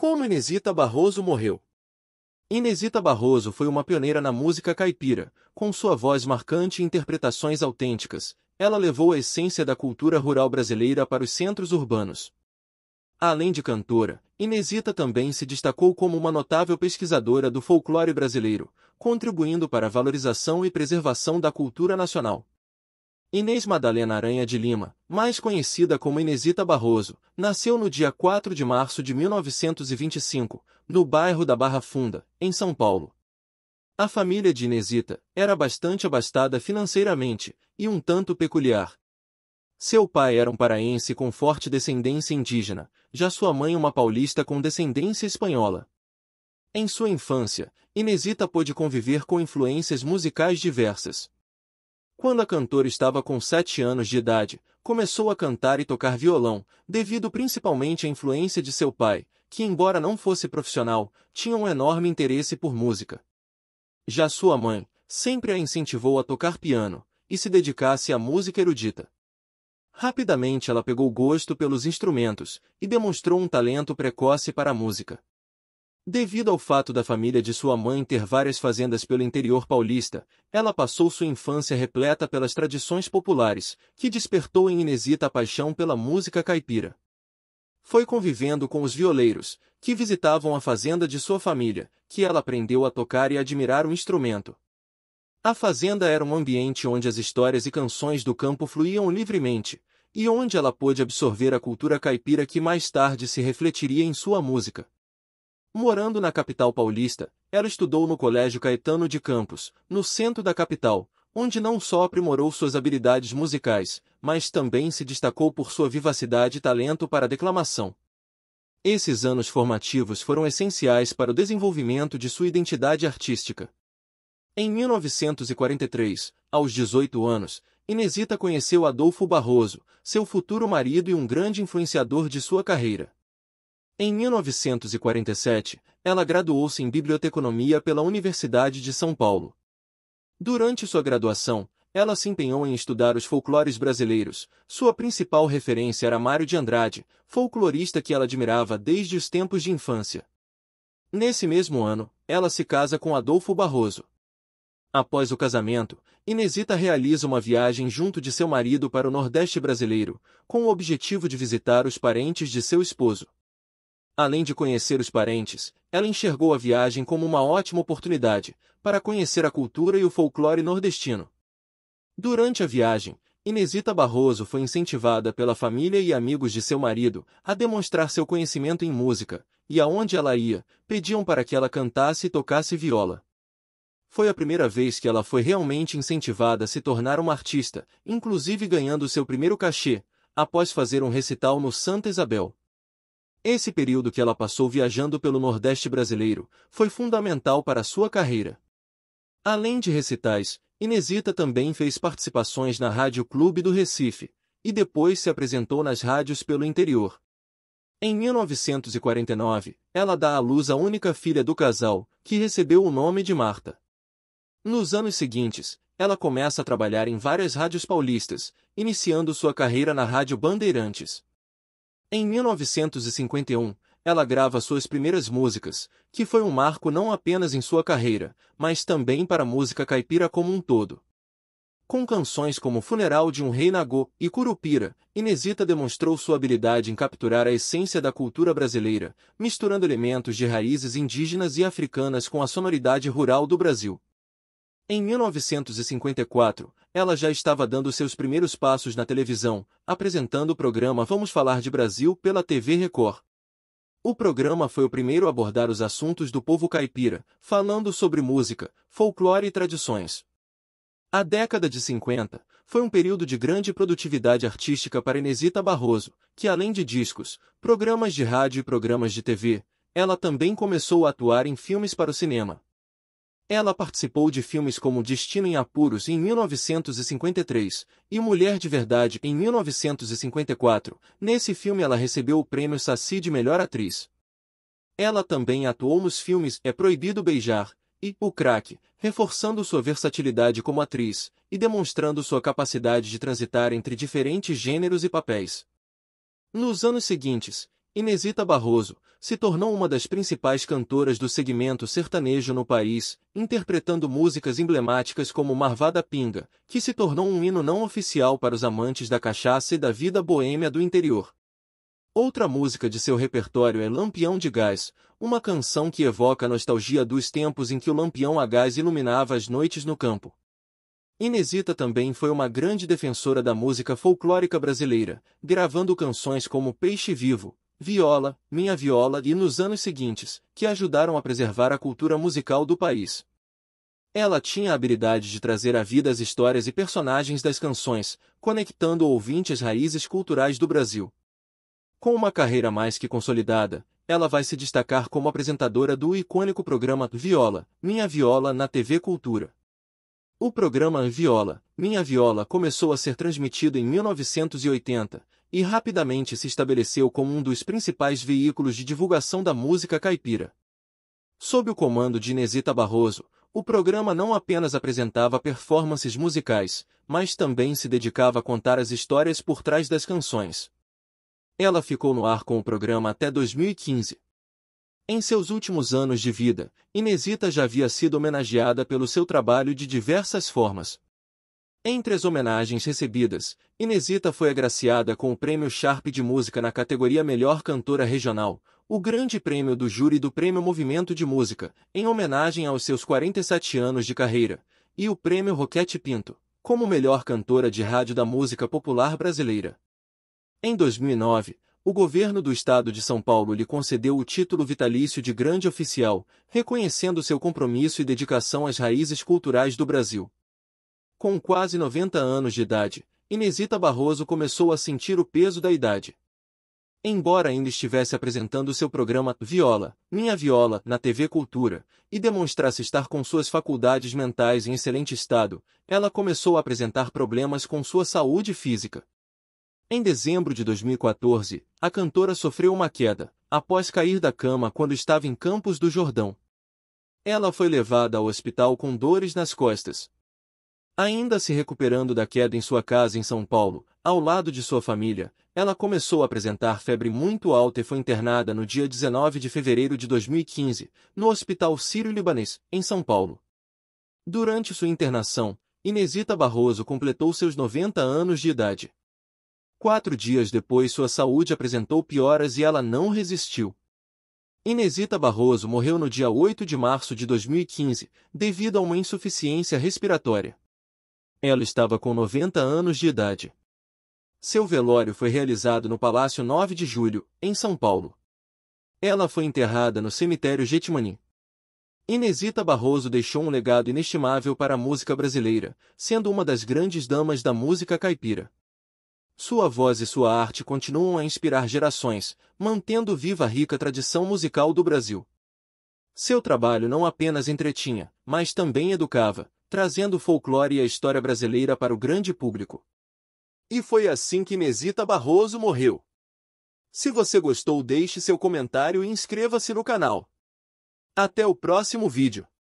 Como Inesita Barroso morreu? Inesita Barroso foi uma pioneira na música caipira, com sua voz marcante e interpretações autênticas, ela levou a essência da cultura rural brasileira para os centros urbanos. Além de cantora, Inesita também se destacou como uma notável pesquisadora do folclore brasileiro, contribuindo para a valorização e preservação da cultura nacional. Inês Madalena Aranha de Lima, mais conhecida como Inesita Barroso, nasceu no dia 4 de março de 1925, no bairro da Barra Funda, em São Paulo. A família de Inesita era bastante abastada financeiramente e um tanto peculiar. Seu pai era um paraense com forte descendência indígena, já sua mãe uma paulista com descendência espanhola. Em sua infância, Inesita pôde conviver com influências musicais diversas, quando a cantora estava com sete anos de idade, começou a cantar e tocar violão, devido principalmente à influência de seu pai, que embora não fosse profissional, tinha um enorme interesse por música. Já sua mãe, sempre a incentivou a tocar piano, e se dedicasse à música erudita. Rapidamente ela pegou gosto pelos instrumentos, e demonstrou um talento precoce para a música. Devido ao fato da família de sua mãe ter várias fazendas pelo interior paulista, ela passou sua infância repleta pelas tradições populares, que despertou em Inesita a paixão pela música caipira. Foi convivendo com os violeiros, que visitavam a fazenda de sua família, que ela aprendeu a tocar e admirar o instrumento. A fazenda era um ambiente onde as histórias e canções do campo fluíam livremente, e onde ela pôde absorver a cultura caipira que mais tarde se refletiria em sua música. Morando na capital paulista, ela estudou no Colégio Caetano de Campos, no centro da capital, onde não só aprimorou suas habilidades musicais, mas também se destacou por sua vivacidade e talento para a declamação. Esses anos formativos foram essenciais para o desenvolvimento de sua identidade artística. Em 1943, aos 18 anos, Inesita conheceu Adolfo Barroso, seu futuro marido e um grande influenciador de sua carreira. Em 1947, ela graduou-se em biblioteconomia pela Universidade de São Paulo. Durante sua graduação, ela se empenhou em estudar os folclores brasileiros. Sua principal referência era Mário de Andrade, folclorista que ela admirava desde os tempos de infância. Nesse mesmo ano, ela se casa com Adolfo Barroso. Após o casamento, Inesita realiza uma viagem junto de seu marido para o Nordeste brasileiro, com o objetivo de visitar os parentes de seu esposo. Além de conhecer os parentes, ela enxergou a viagem como uma ótima oportunidade para conhecer a cultura e o folclore nordestino. Durante a viagem, Inesita Barroso foi incentivada pela família e amigos de seu marido a demonstrar seu conhecimento em música, e aonde ela ia, pediam para que ela cantasse e tocasse viola. Foi a primeira vez que ela foi realmente incentivada a se tornar uma artista, inclusive ganhando seu primeiro cachê, após fazer um recital no Santa Isabel. Esse período que ela passou viajando pelo Nordeste brasileiro foi fundamental para sua carreira. Além de recitais, Inesita também fez participações na Rádio Clube do Recife e depois se apresentou nas rádios pelo interior. Em 1949, ela dá à luz a única filha do casal, que recebeu o nome de Marta. Nos anos seguintes, ela começa a trabalhar em várias rádios paulistas, iniciando sua carreira na Rádio Bandeirantes. Em 1951, ela grava suas primeiras músicas, que foi um marco não apenas em sua carreira, mas também para a música caipira como um todo. Com canções como Funeral de um Rei Nagô e Curupira, Inesita demonstrou sua habilidade em capturar a essência da cultura brasileira, misturando elementos de raízes indígenas e africanas com a sonoridade rural do Brasil. Em 1954, ela já estava dando seus primeiros passos na televisão, apresentando o programa Vamos Falar de Brasil pela TV Record. O programa foi o primeiro a abordar os assuntos do povo caipira, falando sobre música, folclore e tradições. A década de 50 foi um período de grande produtividade artística para Inesita Barroso, que além de discos, programas de rádio e programas de TV, ela também começou a atuar em filmes para o cinema. Ela participou de filmes como Destino em Apuros em 1953 e Mulher de Verdade em 1954. Nesse filme ela recebeu o prêmio Saci de melhor atriz. Ela também atuou nos filmes É Proibido Beijar e O Crack, reforçando sua versatilidade como atriz e demonstrando sua capacidade de transitar entre diferentes gêneros e papéis. Nos anos seguintes, Inesita Barroso se tornou uma das principais cantoras do segmento sertanejo no país, interpretando músicas emblemáticas como Marvada Pinga, que se tornou um hino não oficial para os amantes da cachaça e da vida boêmia do interior. Outra música de seu repertório é Lampião de Gás, uma canção que evoca a nostalgia dos tempos em que o lampião a gás iluminava as noites no campo. Inesita também foi uma grande defensora da música folclórica brasileira, gravando canções como Peixe Vivo, Viola, Minha Viola e nos anos seguintes, que ajudaram a preservar a cultura musical do país. Ela tinha a habilidade de trazer à vida as histórias e personagens das canções, conectando o ouvinte às raízes culturais do Brasil. Com uma carreira mais que consolidada, ela vai se destacar como apresentadora do icônico programa Viola, Minha Viola na TV Cultura. O programa Viola, Minha Viola começou a ser transmitido em 1980, e rapidamente se estabeleceu como um dos principais veículos de divulgação da música caipira. Sob o comando de Inesita Barroso, o programa não apenas apresentava performances musicais, mas também se dedicava a contar as histórias por trás das canções. Ela ficou no ar com o programa até 2015. Em seus últimos anos de vida, Inesita já havia sido homenageada pelo seu trabalho de diversas formas. Entre as homenagens recebidas, Inesita foi agraciada com o Prêmio Sharp de Música na categoria Melhor Cantora Regional, o Grande Prêmio do Júri do Prêmio Movimento de Música, em homenagem aos seus 47 anos de carreira, e o Prêmio Roquete Pinto, como melhor cantora de rádio da música popular brasileira. Em 2009, o governo do estado de São Paulo lhe concedeu o título vitalício de Grande Oficial, reconhecendo seu compromisso e dedicação às raízes culturais do Brasil. Com quase 90 anos de idade, Inesita Barroso começou a sentir o peso da idade. Embora ainda estivesse apresentando seu programa Viola, Minha Viola, na TV Cultura, e demonstrasse estar com suas faculdades mentais em excelente estado, ela começou a apresentar problemas com sua saúde física. Em dezembro de 2014, a cantora sofreu uma queda, após cair da cama quando estava em Campos do Jordão. Ela foi levada ao hospital com dores nas costas, Ainda se recuperando da queda em sua casa em São Paulo, ao lado de sua família, ela começou a apresentar febre muito alta e foi internada no dia 19 de fevereiro de 2015, no Hospital Sírio-Libanês, em São Paulo. Durante sua internação, Inesita Barroso completou seus 90 anos de idade. Quatro dias depois sua saúde apresentou pioras e ela não resistiu. Inesita Barroso morreu no dia 8 de março de 2015, devido a uma insuficiência respiratória. Ela estava com 90 anos de idade. Seu velório foi realizado no Palácio 9 de Julho, em São Paulo. Ela foi enterrada no cemitério Getimani. Inesita Barroso deixou um legado inestimável para a música brasileira, sendo uma das grandes damas da música caipira. Sua voz e sua arte continuam a inspirar gerações, mantendo viva a rica tradição musical do Brasil. Seu trabalho não apenas entretinha, mas também educava, trazendo o folclore e a história brasileira para o grande público. E foi assim que Mesita Barroso morreu. Se você gostou, deixe seu comentário e inscreva-se no canal. Até o próximo vídeo.